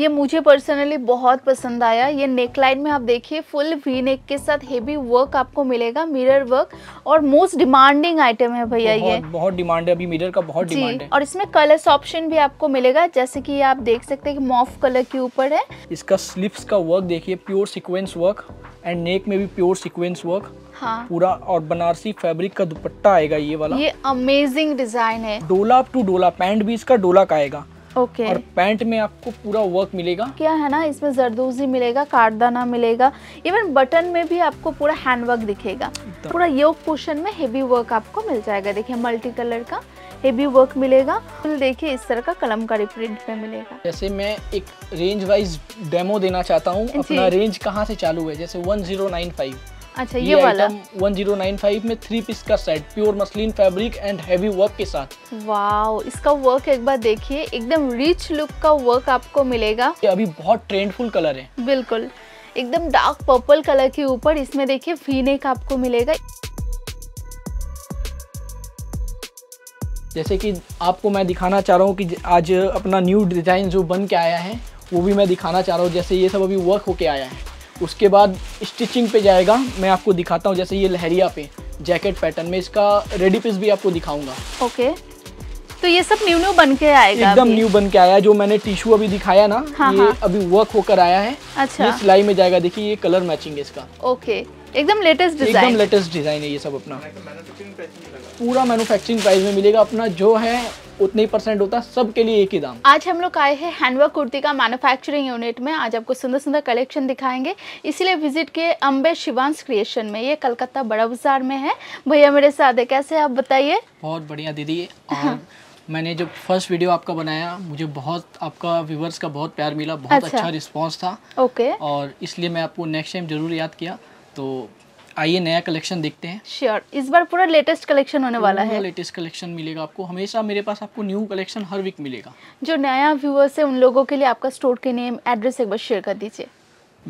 ये मुझे पर्सनली बहुत पसंद आया ये नेक लाइन में आप देखिए फुल वी नेक के साथ हेवी वर्क आपको मिलेगा मिरर वर्क और मोस्ट डिमांडिंग आइटम है भैया ये बहुत डिमांड है अभी मिरर का बहुत डिमांड है और इसमें कलर्स ऑप्शन भी आपको मिलेगा जैसे कि आप देख सकते हैं कि मॉफ कलर के ऊपर है इसका स्लिप्स का वर्क देखिए pure sequence work and neck में भी प्योर सिक्वेंस वर्क हाँ। पूरा और बनारसी फैब्रिक का दुपट्टा आएगा ये वाला ये अमेजिंग डिजाइन है डोला टू डोला पैंट भी इसका डोला का आएगा ओके okay. और पैंट में आपको पूरा वर्क मिलेगा क्या है ना इसमें जरदोजी मिलेगा कारदाना मिलेगा इवन बटन में भी आपको पूरा हैंड वर्क दिखेगा पूरा योग पोर्शन में हेवी वर्क आपको मिल जाएगा देखिए मल्टी कलर का हेवी वर्क मिलेगा फुल देखिए इस तरह का का रिप्रिंट में मिलेगा जैसे मैं एक रेंज वाइज डेमो देना चाहता हूँ अपना रेंज कहाँ से चालू है जैसे फाइव अच्छा ये, ये वाला 1095 में थ्री पीस का set pure muslin fabric and heavy work के साथ वाओ इसका वर्क एक बार देखिए एकदम रिच लुक का वर्क आपको मिलेगा ये अभी बहुत ट्रेंडफुल कलर है बिल्कुल एकदम डार्क पर्पल कलर के ऊपर इसमें देखिए फीनेक आपको मिलेगा जैसे कि आपको मैं दिखाना चाह रहा हूँ कि आज अपना न्यू डिज़ाइन जो बन के आया है वो भी मैं दिखाना चाह रहा हूँ जैसे ये सब अभी वर्क होके आया है उसके बाद स्टिचिंग पे जाएगा मैं आपको दिखाता हूँ जैसे ये लहरिया पे जैकेट पैटर्न में इसका रेडी पीस भी आपको दिखाऊंगा ओके तो ये सब न्यू न्यू बन के आएगा एकदम न्यू बन के आया जो मैंने टिश्यू अभी दिखाया ना हाँ ये हाँ। अभी वर्क होकर आया है अच्छा ये सिलाई में जाएगा देखिए ये कलर मैचिंग है इसका ओके एकदम लेटेस्ट डिजाइन एकदम लेटेस्ट डिजाइन है ये सब अपना पूरा मैन्युफैक्चरिंग प्राइस में मिलेगा अपना जो है उतने ही परसेंट होता है सबके लिए एक ही दाम आज हम लोग आए हैं हैंडवर्क कुर्ती का मैन्युफैक्चरिंग यूनिट में आज आपको सुंदर सुंदर कलेक्शन दिखाएंगे इसीलिए विजिट किए अम्बे शिवांश क्रिएशन में ये कलकत्ता बड़ा बाजार में है भैया मेरे साथ है कैसे आप बताइए बहुत बढ़िया दीदी और मैंने जो फर्स्ट वीडियो आपका बनाया मुझे बहुत आपका व्यूवर्स का बहुत प्यार मिला बहुत अच्छा, अच्छा रिस्पॉन्स था ओके और इसलिए मैं आपको नेक्स्ट टाइम जरूर याद किया तो आइए नया कलेक्शन देखते हैं श्योर इस बार पूरा लेटेस्ट कलेक्शन होने वाला है लेटेस्ट कलेक्शन मिलेगा आपको हमेशा मेरे पास आपको न्यू कलेक्शन हर वीक मिलेगा जो नया व्यूअर्स है उन लोगों के लिए आपका स्टोर के नेम एड्रेस एक बार शेयर कर दीजिए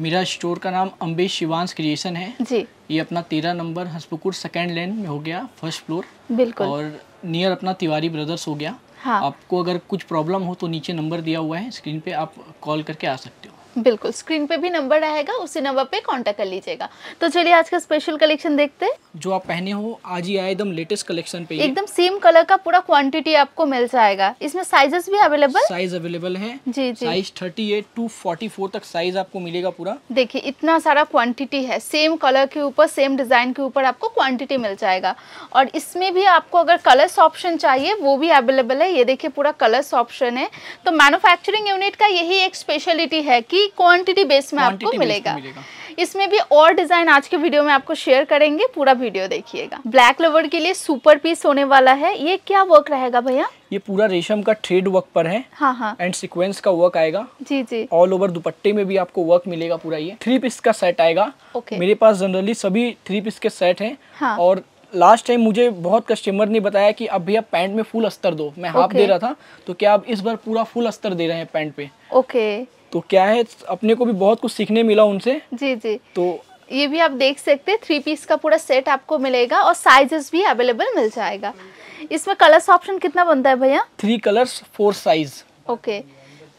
मेरा स्टोर का नाम अम्बेश शिवांश क्रिएशन है जी ये अपना तेरह नंबर हंसपुकुर सेकेंड लेन में हो गया फर्स्ट फ्लोर बिल्कुल और नियर अपना तिवारी ब्रदर्स हो गया हाँ। आपको अगर कुछ प्रॉब्लम हो तो नीचे नंबर दिया हुआ है स्क्रीन पे आप कॉल करके आ सकते हो बिल्कुल स्क्रीन पे भी नंबर रहेगा उसी नंबर पे कांटेक्ट कर लीजिएगा तो चलिए आज का स्पेशल कलेक्शन देखते हैं जो आप पहने हो आज ही आया एकदम लेटेस्ट कलेक्शन पे एकदम सेम कलर का पूरा क्वांटिटी आपको मिल जाएगा इसमें साइजेस भी अवेलेबल साइज अवेलेबल है जी जी size thirty eight to forty four तक साइज आपको मिलेगा पूरा देखिए इतना सारा क्वांटिटी है सेम कलर के ऊपर सेम डिजाइन के ऊपर आपको क्वांटिटी मिल जाएगा और इसमें भी आपको अगर कलर्स ऑप्शन चाहिए वो भी अवेलेबल है ये देखिए पूरा कलर्स ऑप्शन है तो मैनुफेक्चरिंग यूनिट का यही एक स्पेशलिटी है की ही क्वांटिटी बेस में आपको मिलेगा, इसमें भी और डिजाइन आज के वीडियो में आपको शेयर करेंगे पूरा वीडियो देखिएगा ब्लैक लवर के लिए सुपर पीस होने वाला है ये क्या वर्क रहेगा भैया ये पूरा रेशम का थ्रेड वर्क पर है हाँ हाँ एंड सीक्वेंस का वर्क आएगा जी जी ऑल ओवर दुपट्टे में भी आपको वर्क मिलेगा पूरा ये थ्री पीस का सेट आएगा ओके मेरे पास जनरली सभी थ्री पीस के सेट है हाँ। और लास्ट टाइम मुझे बहुत कस्टमर ने बताया कि अब भैया पैंट में फुल अस्तर दो मैं हाफ okay. दे रहा था तो क्या आप इस बार पूरा फुल अस्तर दे रहे हैं पैंट पे ओके okay. तो क्या है अपने को भी बहुत कुछ सीखने मिला उनसे जी जी तो ये भी आप देख सकते हैं थ्री पीस का पूरा सेट आपको मिलेगा और साइजेस भी अवेलेबल मिल जाएगा इसमें कलर्स ऑप्शन कितना बनता है भैया three colours four size okay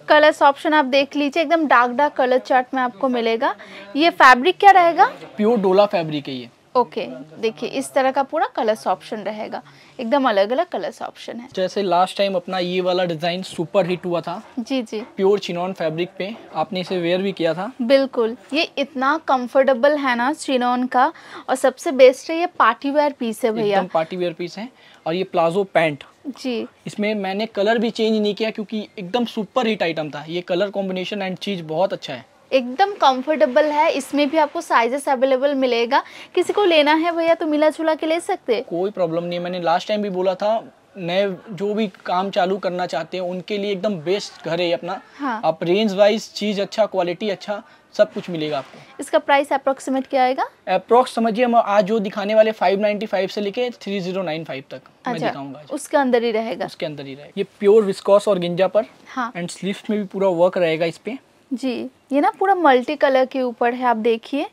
colours option आप देख लीजिए एकदम डार्क डार्क कलर चार्ट में आपको मिलेगा ये फैब्रिक क्या रहेगा प्योर डोला फैब्रिक है ये ओके okay, देखिए इस तरह का पूरा कलर्स ऑप्शन रहेगा एकदम अलग अलग कलर्स ऑप्शन है जैसे लास्ट टाइम अपना ये वाला डिजाइन सुपर हिट हुआ था जी जी प्योर चिनॉन फैब्रिक पे आपने इसे वेयर भी किया था बिल्कुल ये इतना कंफर्टेबल है ना चिनॉन का और सबसे बेस्ट है ये पार्टी वेयर पीस है भैया पार्टी वेयर पीस है और ये प्लाजो पैंट जी इसमें मैंने कलर भी चेंज नहीं किया क्योंकि एकदम सुपर हिट आइटम था ये कलर कॉम्बिनेशन एंड चीज बहुत अच्छा है एकदम कंफर्टेबल है इसमें भी आपको साइजेस अवेलेबल मिलेगा किसी को लेना है भैया तो मिला जुला के ले सकते कोई प्रॉब्लम नहीं मैंने लास्ट टाइम भी बोला था नए जो भी काम चालू करना चाहते हैं उनके लिए एकदम बेस्ट घर है अपना हाँ। आप रेंज वाइज चीज अच्छा क्वालिटी अच्छा सब कुछ मिलेगा आपको इसका प्राइस अप्रोक्सीमेट क्या आएगा अप्रोक्स समझिए हम आज जो दिखाने वाले 595 से लेके 3095 तक अच्छा, मैं दिखाऊंगा उसके अंदर ही रहेगा उसके अंदर ही रहेगा ये प्योर विस्कॉस और गिंजा पर हाँ। एंड स्लीव्स में भी पूरा वर्क रहेगा इस पे जी ये ना पूरा मल्टी कलर के ऊपर है आप देखिए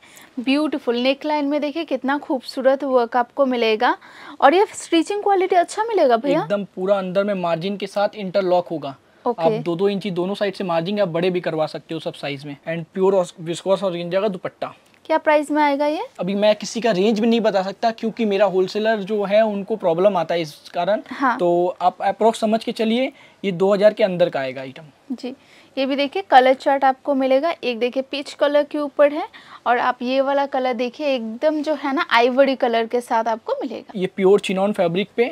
ब्यूटीफुल नेक लाइन में देखिए कितना खूबसूरत वर्क आपको मिलेगा और ये स्टिचिंग क्वालिटी अच्छा मिलेगा भैया एकदम पूरा अंदर में मार्जिन के साथ इंटरलॉक होगा Okay. आप दो दो इंची दोनों साइड से मार्जिंग आप बड़े भी करवा सकते हो सब साइज में एंड प्योर विस्कोस और का दुपट्टा क्या प्राइस में आएगा ये अभी मैं किसी का रेंज भी नहीं बता सकता क्योंकि मेरा होलसेलर जो है उनको प्रॉब्लम आता है इस कारण हाँ। तो आप अप्रोक्स समझ के चलिए ये 2000 के अंदर का आएगा आइटम जी ये भी देखिए कलर चार्ट आपको मिलेगा एक देखिए पीच कलर के ऊपर है और आप ये वाला कलर देखिए एकदम जो है ना आईवरी कलर के साथ आपको मिलेगा ये प्योर चिनॉन फैब्रिक पे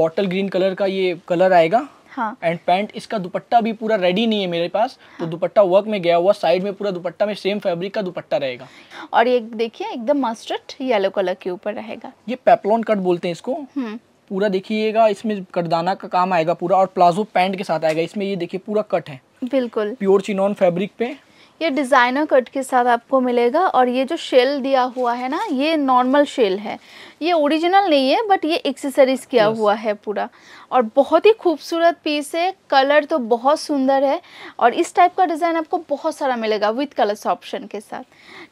बॉटल ग्रीन कलर का ये कलर आएगा हाँ एंड पैंट इसका दुपट्टा भी पूरा रेडी नहीं है मेरे पास तो हाँ. तो दुपट्टा वर्क में गया हुआ साइड में पूरा दुपट्टा में सेम फैब्रिक का दुपट्टा रहेगा और ये देखिए एकदम मस्टर्ड येलो कलर के ऊपर रहेगा ये पेपलोन कट बोलते हैं इसको हम्म। पूरा देखिएगा इसमें करदाना का काम आएगा पूरा और प्लाजो पैंट के साथ आएगा इसमें ये देखिए पूरा कट है बिल्कुल प्योर चिनोन फैब्रिक पे ये डिज़ाइनर कट के साथ आपको मिलेगा और ये जो शेल दिया हुआ है ना ये नॉर्मल शेल है ये ओरिजिनल नहीं है बट ये एक्सेसरीज किया yes. हुआ है पूरा और बहुत ही खूबसूरत पीस है कलर तो बहुत सुंदर है और इस टाइप का डिज़ाइन आपको बहुत सारा मिलेगा विथ कलर्स ऑप्शन के साथ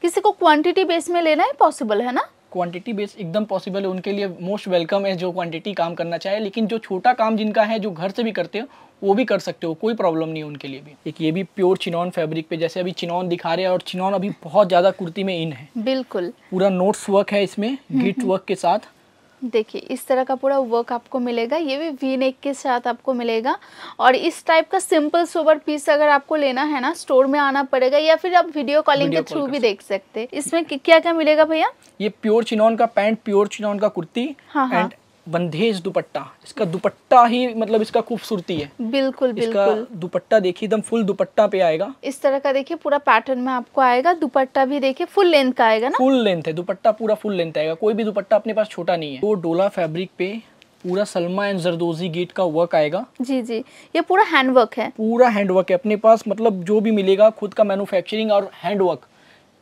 किसी को क्वांटिटी बेस में लेना है पॉसिबल है ना क्वांटिटी बेस एकदम पॉसिबल है उनके लिए मोस्ट वेलकम है जो क्वांटिटी काम करना चाहे लेकिन जो छोटा काम जिनका है जो घर से भी करते हो वो भी कर सकते हो कोई प्रॉब्लम नहीं है उनके लिए भी एक ये भी प्योर चिनॉन फैब्रिक पे जैसे अभी चिनॉन दिखा रहे हैं और चिनॉन अभी बहुत ज़्यादा कुर्ती में इन है बिल्कुल पूरा नोट्स वर्क है इसमें गिट हम्म, वर्क हम्म। के साथ देखिए इस तरह का पूरा वर्क आपको मिलेगा ये भी वी नेक के साथ आपको मिलेगा और इस टाइप का सिंपल सोबर पीस अगर आपको लेना है ना स्टोर में आना पड़ेगा या फिर आप वीडियो कॉलिंग के थ्रू भी देख सकते हैं इसमें क्या क्या मिलेगा भैया ये प्योर चिनॉन का पैंट प्योर चिनॉन का कुर्ती हाँ, हाँ. बंधेज दुपट्टा इसका दुपट्टा ही मतलब इसका खूबसूरती है बिल्कुल बिल्कुल दुपट्टा देखिए एकदम फुल दुपट्टा पे आएगा इस तरह का देखिए पूरा पैटर्न में आपको आएगा दुपट्टा भी देखिए फुल लेंथ का आएगा ना फुल लेंथ है दुपट्टा पूरा फुल लेंथ आएगा कोई भी दुपट्टा अपने पास छोटा नहीं है तो डोला फेब्रिक पे पूरा सलमा एंड जरदोजी गेट का वर्क आएगा जी जी ये पूरा हैंडवर्क है पूरा हैंडवर्क है अपने पास मतलब जो भी मिलेगा खुद का मैनुफेक्चरिंग और हैंडवर्क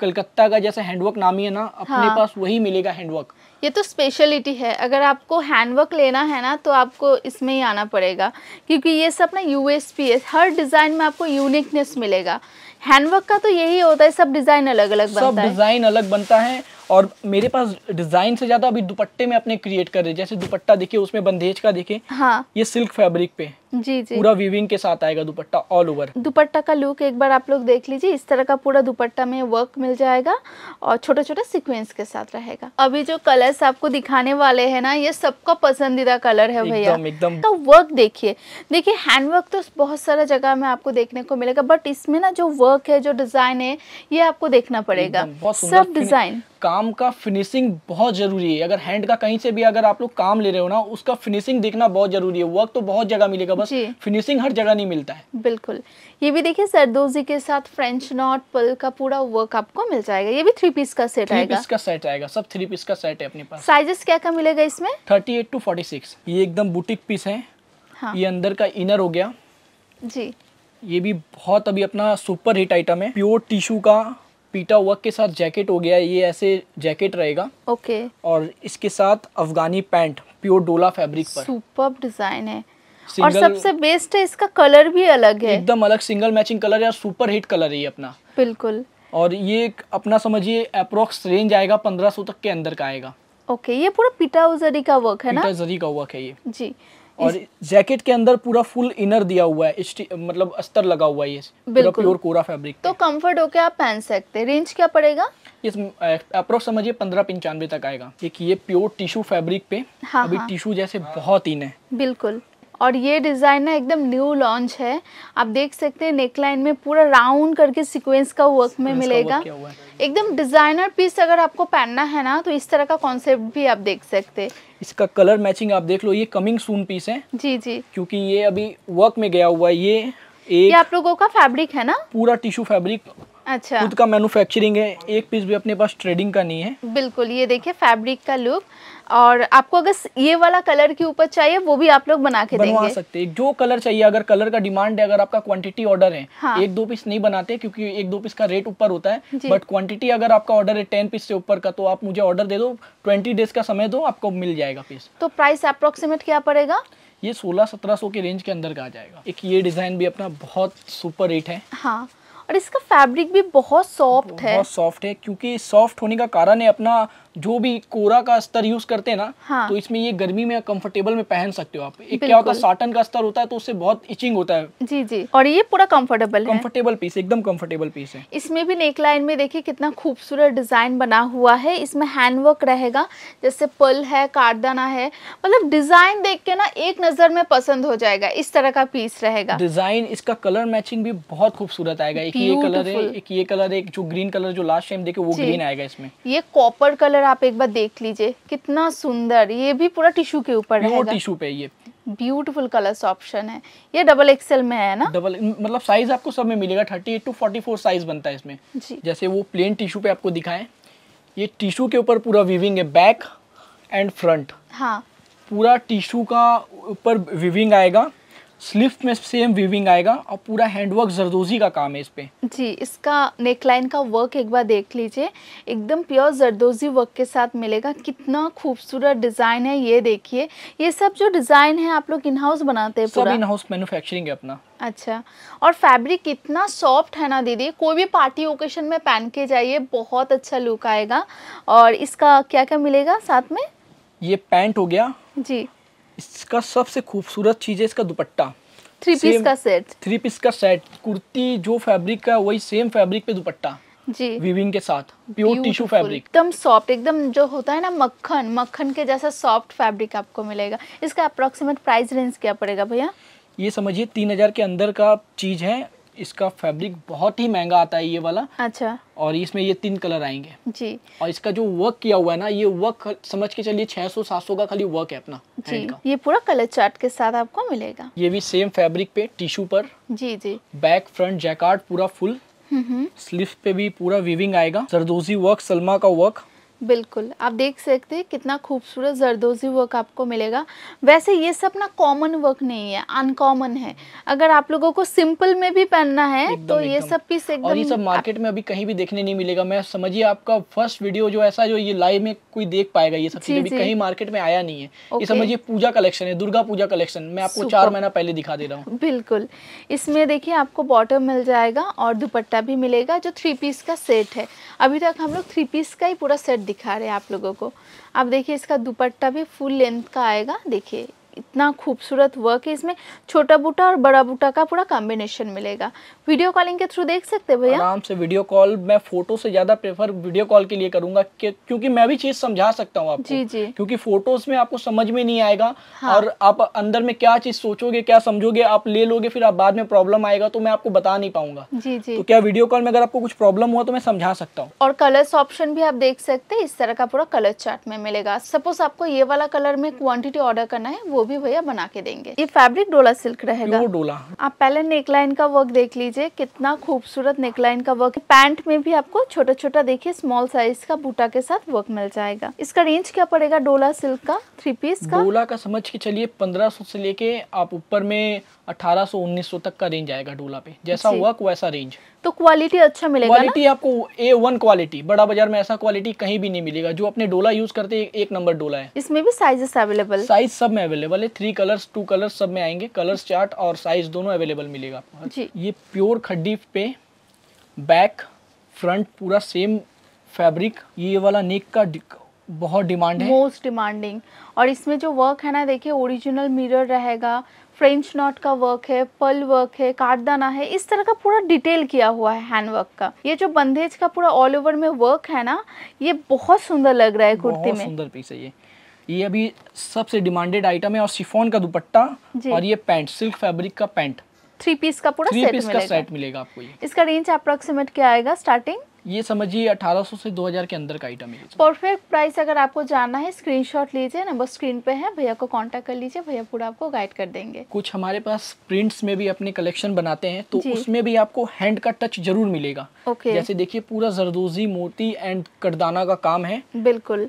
कलकत्ता का जैसा हैंडवर्क नाम ही है ना अपने हाँ। पास वही मिलेगा हैंडवर्क ये तो स्पेशलिटी है अगर आपको हैंडवर्क लेना है ना तो आपको इसमें ही आना पड़ेगा क्योंकि ये सब ना यू एस पी है हर डिज़ाइन में आपको यूनिकनेस मिलेगा हैंडवर्क का तो यही होता है सब डिज़ाइन अलग अलग बनता है सब डिज़ाइन अलग बनता है और मेरे पास डिजाइन से ज्यादा अभी दुपट्टे में अपने क्रिएट कर रहे जैसे दुपट्टा देखिए उसमें बंदेज का देखिए हाँ ये सिल्क फैब्रिक पे जी जी पूरा विविंग के साथ आएगा दुपट्टा ऑल ओवर दुपट्टा का लुक एक बार आप लोग देख लीजिए इस तरह का पूरा दुपट्टा में वर्क मिल जाएगा और छोटा छोटा सिक्वेंस के साथ रहेगा अभी जो कलर्स आपको दिखाने वाले हैं ना ये सबका पसंदीदा कलर है भैया एकदम तो वर्क देखिए देखिए हैंडवर्क तो बहुत सारा जगह में आपको देखने को मिलेगा बट इसमें ना जो वर्क है जो डिजाइन है ये आपको देखना पड़ेगा सब डिजाइन काम का फिनिशिंग बहुत ज़रूरी है अगर हैंड का कहीं से भी अगर आप लोग काम ले रहे हो ना उसका फिनिशिंग देखना बहुत ज़रूरी है वर्क तो बहुत जगह मिलेगा बस फिनिशिंग हर जगह नहीं मिलता है बिल्कुल ये भी देखिए सरदोजी के साथ फ्रेंच नॉट पल का पूरा वर्क आपको मिल जाएगा ये भी थ्री पीस का सेट थ्री पीस का सेट आएगा सब थ्री पीस का सेट है अपने पास साइजेस क्या क्या मिलेगा इसमें थर्टी टू फोर्टी ये एकदम बुटीक पीस है हाँ। ये अंदर का इनर हो गया जी ये भी बहुत अभी अपना सुपर हिट आइटम है प्योर टिश्यू का पीटा वर्क के साथ जैकेट हो गया ये ऐसे जैकेट रहेगा ओके okay. और इसके साथ अफगानी पैंट प्योर डोला फैब्रिक पर सुपर डिजाइन है और सबसे बेस्ट है इसका कलर भी अलग है एकदम अलग सिंगल मैचिंग कलर है सुपर हिट कलर है ये अपना बिल्कुल और ये अपना समझिए अप्रोक्स रेंज आएगा पंद्रह तक के अंदर का आएगा ओके okay, ये पूरा पीटा उजरी का वर्क है ना पीटा का वर्क है ये जी और जैकेट के अंदर पूरा फुल इनर दिया हुआ है मतलब अस्तर लगा हुआ है ये पूरा प्योर कोरा फैब्रिक तो कंफर्ट होके आप पहन सकते हैं रेंज क्या पड़ेगा इस अप्रोक्स समझिए पंद्रह पंचानवे तक आएगा एक ये प्योर टिश्यू फैब्रिक पे हाँ, अभी हाँ. टिश्यू जैसे बहुत इन है बिल्कुल और ये डिज़ाइन ना एकदम न्यू लॉन्च है आप देख सकते हैं नेकलाइन में पूरा राउंड करके सीक्वेंस का वर्क में मिलेगा एकदम डिज़ाइनर पीस अगर आपको पहनना है ना तो इस तरह का कॉन्सेप्ट भी आप देख सकते हैं इसका कलर मैचिंग आप देख लो ये कमिंग सून पीस है जी जी क्योंकि ये अभी वर्क में गया हुआ है ये एक ये आप लोगों का फैब्रिक है ना पूरा टिश्यू फैब्रिक अच्छा खुद का मैन्युफैक्चरिंग है एक पीस भी अपने पास ट्रेडिंग का नहीं है बिल्कुल ये देखिए फैब्रिक का लुक और आपको अगर ये वाला कलर के ऊपर चाहिए वो भी आप लोग बना के बनवा देंगे। सकते हैं जो कलर चाहिए अगर कलर का डिमांड है अगर आपका क्वांटिटी ऑर्डर है हाँ। एक दो पीस नहीं बनाते क्योंकि एक दो पीस का रेट ऊपर होता है बट क्वांटिटी अगर आपका ऑर्डर है टेन पीस से ऊपर का तो आप मुझे ऑर्डर दे दो ट्वेंटी डेज का समय दो आपको मिल जाएगा पीस तो प्राइस अप्रोक्सीमेट क्या पड़ेगा ये सोलह सत्रह सौ के रेंज के अंदर का आ जाएगा एक ये डिजाइन भी अपना बहुत सुपर रेट है हाँ और इसका फैब्रिक भी बहुत सॉफ्ट है बहुत सॉफ्ट है क्योंकि सॉफ्ट होने का कारण है अपना जो भी कोरा का अस्तर यूज करते हैं ना हाँ। तो इसमें ये गर्मी में कंफर्टेबल में पहन सकते हो आप एक क्या होता है साटन का अस्तर होता है तो उससे बहुत इचिंग होता है जी जी और ये पूरा कंफर्टेबल कंफर्टेबल पीस एकदम कंफर्टेबल पीस है इसमें भी नेक लाइन में देखिए कितना खूबसूरत डिजाइन बना हुआ है इसमें हैंडवर्क रहेगा जैसे पल है कारदाना है मतलब डिजाइन देख के ना एक नजर में पसंद हो जाएगा इस तरह का पीस रहेगा डिजाइन इसका कलर मैचिंग भी बहुत खूबसूरत आएगा एक ये कलर है एक ये कलर है जो ग्रीन कलर जो लास्ट टाइम देखे वो ग्रीन आएगा इसमें ये कॉपर कलर कलर आप एक बार देख लीजिए कितना सुंदर ये भी पूरा टिश्यू के ऊपर है टिश्यू पे ये ब्यूटीफुल कलर्स ऑप्शन है ये डबल एक्सएल में है ना डबल मतलब साइज आपको सब में मिलेगा thirty eight to forty four size बनता है इसमें जी जैसे वो प्लेन टिश्यू पे आपको दिखाए ये टिश्यू के ऊपर पूरा विविंग है बैक एंड फ्रंट हाँ पूरा टिश्यू का ऊपर विविंग आएगा स्लीव में सेम वीविंग आएगा और पूरा हैंडवर्क जरदोजी का काम है इस पे जी इसका नेकलाइन का वर्क एक बार देख लीजिए एकदम प्योर जरदोजी वर्क के साथ मिलेगा कितना खूबसूरत डिज़ाइन है ये देखिए ये सब जो डिज़ाइन है आप लोग इन हाउस बनाते हैं सब इन हाउस मैन्युफैक्चरिंग है अपना अच्छा और फैब्रिक इतना सॉफ्ट है ना दीदी कोई भी पार्टी ओकेशन में पहन के जाइए बहुत अच्छा लुक आएगा और इसका क्या क्या मिलेगा साथ में ये पैंट हो गया जी इसका सबसे खूबसूरत चीज़ है इसका दुपट्टा थ्री पीस का सेट थ्री पीस का सेट कुर्ती जो फैब्रिक का वही सेम फैब्रिक पे दुपट्टा जी वीविंग के साथ प्योर टिश्यू फैब्रिक एकदम सॉफ्ट एकदम जो होता है ना मक्खन मक्खन के जैसा सॉफ्ट फैब्रिक आपको मिलेगा इसका अप्रोक्सीमेट प्राइस रेंज क्या पड़ेगा भैया ये समझिए तीन हजार के अंदर का चीज है इसका फैब्रिक बहुत ही महंगा आता है ये वाला अच्छा और इसमें ये तीन कलर आएंगे जी और इसका जो वर्क किया हुआ है ना ये वर्क समझ के चलिए 600 700 का खाली वर्क है अपना जी ये पूरा कलर चार्ट के साथ आपको मिलेगा ये भी सेम फैब्रिक पे टिश्यू पर जी जी बैक फ्रंट जैकार्ड पूरा फुल स्लीव हम्म, हम्म। पे भी पूरा वीविंग आएगा सरदोजी वर्क सलमा का वर्क बिल्कुल आप देख सकते हैं कितना खूबसूरत जरदोजी वर्क आपको मिलेगा वैसे ये सब ना कॉमन वर्क नहीं है अनकॉमन है अगर आप लोगों को सिंपल में भी पहनना है तो ये सब पीस एकदम और ये सब मार्केट में अभी कहीं भी देखने नहीं मिलेगा मैं समझिए आपका फर्स्ट वीडियो जो ऐसा जो ये लाइव में कोई देख पाएगा ये सब अभी कहीं मार्केट में आया नहीं है ये समझिए पूजा कलेक्शन है दुर्गा पूजा कलेक्शन मैं आपको चार महीना पहले दिखा दे रहा हूँ बिल्कुल इसमें देखिए आपको बॉटम मिल जाएगा और दुपट्टा भी मिलेगा जो थ्री पीस का सेट है अभी तक हम लोग थ्री पीस का ही पूरा सेट दिखा रहे हैं आप लोगों को आप देखिए इसका दुपट्टा भी फुल लेंथ का आएगा देखिए इतना खूबसूरत वर्क है इसमें छोटा बूटा और बड़ा बूटा का पूरा कॉम्बिनेशन मिलेगा वीडियो कॉलिंग के थ्रू देख सकते भैया आराम से वीडियो कॉल मैं फोटो से ज्यादा प्रेफर वीडियो कॉल के लिए करूंगा क्योंकि मैं भी चीज समझा सकता हूँ जी जी क्योंकि फोटोज में आपको समझ में नहीं आएगा हाँ। और आप अंदर में क्या चीज सोचोगे क्या समझोगे आप ले लोगे फिर आप बाद में प्रॉब्लम आएगा तो मैं आपको बता नहीं पाऊंगा जी जी तो क्या वीडियो कॉल में अगर आपको कुछ प्रॉब्लम हुआ तो मैं समझा सकता हूँ और कलर्स ऑप्शन भी आप देख सकते हैं इस तरह का पूरा कलर चार्ट में मिलेगा सपोज आपको ये वाला कलर में क्वांटिटी ऑर्डर करना है वो भी भैया बना के देंगे ये फैब्रिक डोला सिल्क रहेगा डोला आप पहले नेकलाइन का वर्क देख लीजिए कितना खूबसूरत नेकलाइन का वर्क पैंट में भी आपको छोटा छोटा देखिए स्मॉल साइज का बूटा के साथ वर्क मिल जाएगा इसका रेंज क्या पड़ेगा डोला सिल्क का थ्री पीस का डोला का समझ के चलिए पंद्रह से लेके आप ऊपर में अठारह सौ तक का रेंज आएगा डोला पे जैसा वर्क वैसा रेंज तो क्वालिटी अच्छा मिलेगा क्वालिटी आपको ए वन क्वालिटी बड़ा बाजार में ऐसा क्वालिटी कहीं भी नहीं मिलेगा जो अपने डोला यूज करते हैं एक नंबर डोला है इसमें भी साइजेस अवेलेबल साइज सब में अवेलेबल है थ्री कलर्स टू कलर्स सब में आएंगे कलर्स चार्ट और साइज दोनों अवेलेबल मिलेगा जी ये प्योर खड्डी पे बैक फ्रंट पूरा सेम फैब्रिक ये वाला नेक का बहुत डिमांड है मोस्ट डिमांडिंग और इसमें जो वर्क है ना देखिए ओरिजिनल मिरर रहेगा फ्रेंच नॉट का वर्क है पल वर्क है काटदाना है इस तरह का पूरा डिटेल किया हुआ है हैंड वर्क का ये जो बंदेज का पूरा ऑल ओवर में वर्क है ना ये बहुत सुंदर लग रहा है कुर्ती में सुंदर पीस है ये ये अभी सबसे डिमांडेड आइटम है और शिफोन का दुपट्टा और ये पैंट सिल्क फैब्रिक का पैंट थ्री पीस का पूरा सेट मिलेगा।, सेट मिलेगा आपको ये इसका रेंज अप्रोक्सीमेट क्या आएगा स्टार्टिंग ये समझिए 1800 से 2000 के अंदर का आइटम है परफेक्ट प्राइस अगर आपको जानना है स्क्रीनशॉट लीजिए नंबर स्क्रीन पे है भैया को कांटेक्ट कर लीजिए भैया पूरा आपको गाइड कर देंगे कुछ हमारे पास प्रिंट्स में भी अपने कलेक्शन बनाते हैं तो उसमें भी आपको हैंड का टच जरूर मिलेगा ओके जैसे देखिए पूरा जरदोजी मोती एंड करदाना का काम है बिल्कुल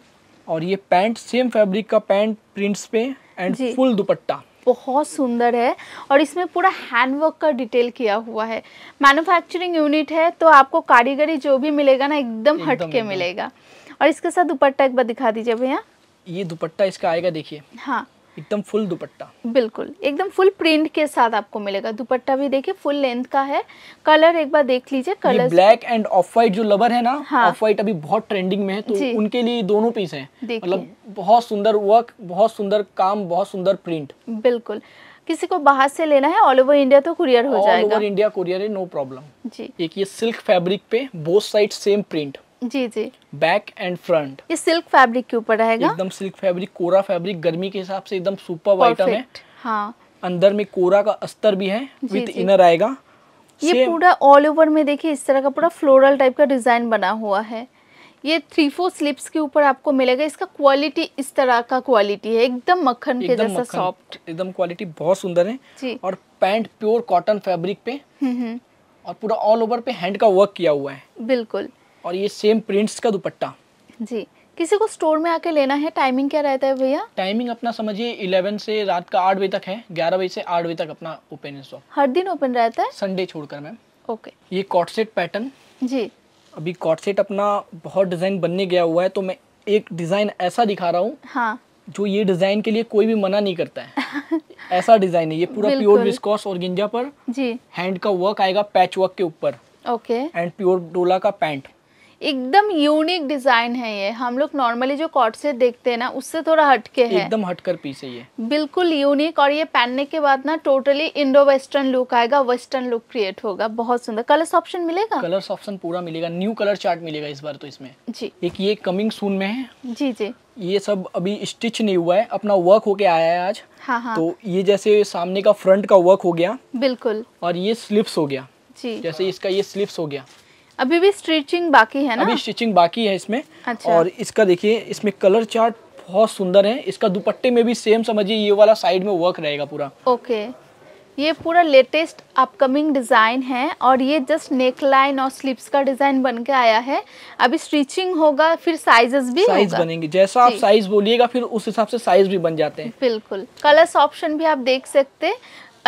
और ये पैंट सेम फेब्रिक का पैंट प्रिंट्स पे एंड फुल दुपट्टा बहुत सुंदर है और इसमें पूरा हैंडवर्क का डिटेल किया हुआ है मैन्युफैक्चरिंग यूनिट है तो आपको कारीगरी जो भी मिलेगा ना एकदम हटके मिलेगा और इसके साथ दुपट्टा एक बार दिखा दीजिए भैया ये दुपट्टा इसका आएगा देखिए हाँ एकदम फुल दुपट्टा बिल्कुल एकदम फुल प्रिंट के साथ आपको मिलेगा दुपट्टा भी देखिए फुल लेंथ का है कलर एक बार देख लीजिए colour black and off white जो लवर है ना हाँ। ऑफ व्हाइट अभी बहुत ट्रेंडिंग में है तो उनके लिए दोनों पीस है मतलब बहुत सुंदर वर्क बहुत सुंदर काम बहुत सुंदर प्रिंट बिल्कुल किसी को बाहर से लेना है ऑल ओवर इंडिया तो कुरियर हो जाएगा ऑल ओवर इंडिया कुरियर है नो प्रॉब्लम जी एक ये सिल्क फैब्रिक पे बोथ साइड सेम प्रिंट जी जी बैक एंड फ्रंट ये सिल्क फैब्रिक के ऊपर रहेगा एकदम सिल्क फैब्रिक कोरा फैब्रिक गर्मी के हिसाब से एकदम सुपर आइटम है हाँ अंदर में कोरा का अस्तर भी है विद इनर आएगा ये पूरा ऑल ओवर में देखिए इस तरह का पूरा फ्लोरल टाइप का डिजाइन बना हुआ है ये थ्री फोर स्लिप्स के ऊपर आपको मिलेगा इसका क्वालिटी इस तरह का क्वालिटी है एकदम मक्खन के जैसा सॉफ्ट एकदम क्वालिटी बहुत सुंदर है जी। और पैंट प्योर कॉटन फैब्रिक पे हम्म, हम्म। और पूरा ऑल ओवर पे हैंड का वर्क किया हुआ है बिल्कुल और ये सेम प्रिंट्स का दुपट्टा जी किसी को स्टोर में आके लेना है टाइमिंग क्या रहता है भैया टाइमिंग अपना समझिए इलेवन से रात का आठ बजे तक है ग्यारह बजे से आठ बजे तक अपना ओपन है शॉप हर दिन ओपन रहता है संडे छोड़कर मैम ओके ये कॉटसेट पैटर्न जी अभी कॉटसेट अपना बहुत डिजाइन बनने गया हुआ है तो मैं एक डिजाइन ऐसा दिखा रहा हूँ हाँ जो ये डिजाइन के लिए कोई भी मना नहीं करता है ऐसा डिजाइन है ये पूरा प्योर विस्कॉस और गिंजा पर जी हैंड का वर्क आएगा पैच वर्क के ऊपर ओके एंड प्योर डोला का पैंट एकदम यूनिक डिज़ाइन है ये हम लोग नॉर्मली जो कॉट से देखते हैं ना उससे थोड़ा हटके है एकदम हटकर पीस है ये बिल्कुल यूनिक और ये पहनने के बाद ना टोटली इंडो वेस्टर्न लुक आएगा वेस्टर्न लुक क्रिएट होगा बहुत सुंदर कलर्स ऑप्शन मिलेगा कलर्स ऑप्शन पूरा मिलेगा न्यू कलर चार्ट मिलेगा इस बार तो इसमें जी एक ये कमिंग सून में है जी जी ये सब अभी स्टिच नहीं हुआ है अपना वर्क होके आया है आज हाँ हाँ तो ये जैसे सामने का फ्रंट का वर्क हो गया बिल्कुल और ये स्लिप्स हो गया जी जैसे इसका ये स्लिप्स हो गया अभी भी स्टिचिंग बाकी है ना अभी स्टिचिंग बाकी है इसमें अच्छा। और इसका देखिए इसमें कलर चार्ट बहुत सुंदर है इसका दुपट्टे में भी सेम समझिए ये वाला साइड में वर्क रहेगा पूरा ओके ये पूरा लेटेस्ट अपकमिंग डिज़ाइन है और ये जस्ट नेक लाइन और स्लीप्स का डिज़ाइन बन के आया है अभी स्टिचिंग होगा फिर साइजेस भी साइज बनेंगे जैसा आप साइज बोलिएगा फिर उस हिसाब से साइज भी बन जाते हैं बिल्कुल कलर्स ऑप्शन भी आप देख सकते